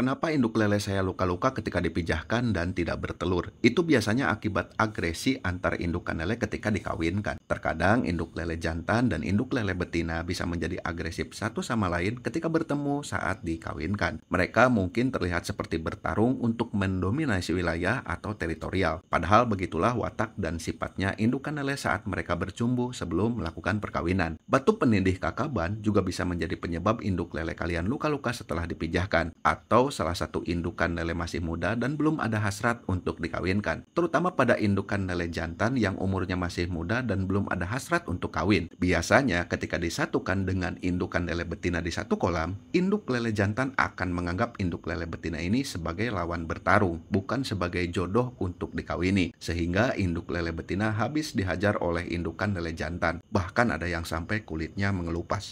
Kenapa induk lele saya luka-luka ketika dipijahkan dan tidak bertelur? Itu biasanya akibat agresi antar indukan lele ketika dikawinkan. Terkadang induk lele jantan dan induk lele betina bisa menjadi agresif satu sama lain ketika bertemu saat dikawinkan. Mereka mungkin terlihat seperti bertarung untuk mendominasi wilayah atau teritorial. Padahal begitulah watak dan sifatnya indukan lele saat mereka bercumbu sebelum melakukan perkawinan. Batu penindih kakaban juga bisa menjadi penyebab induk lele kalian luka-luka setelah dipijahkan atau salah satu indukan lele masih muda dan belum ada hasrat untuk dikawinkan, terutama pada indukan lele jantan yang umurnya masih muda dan belum ada hasrat untuk kawin. Biasanya ketika disatukan dengan indukan lele betina di satu kolam, induk lele jantan akan menganggap induk lele betina ini sebagai lawan bertarung, bukan sebagai jodoh untuk dikawini, sehingga induk lele betina habis dihajar oleh indukan lele jantan. Bahkan ada yang sampai kulitnya mengelupas.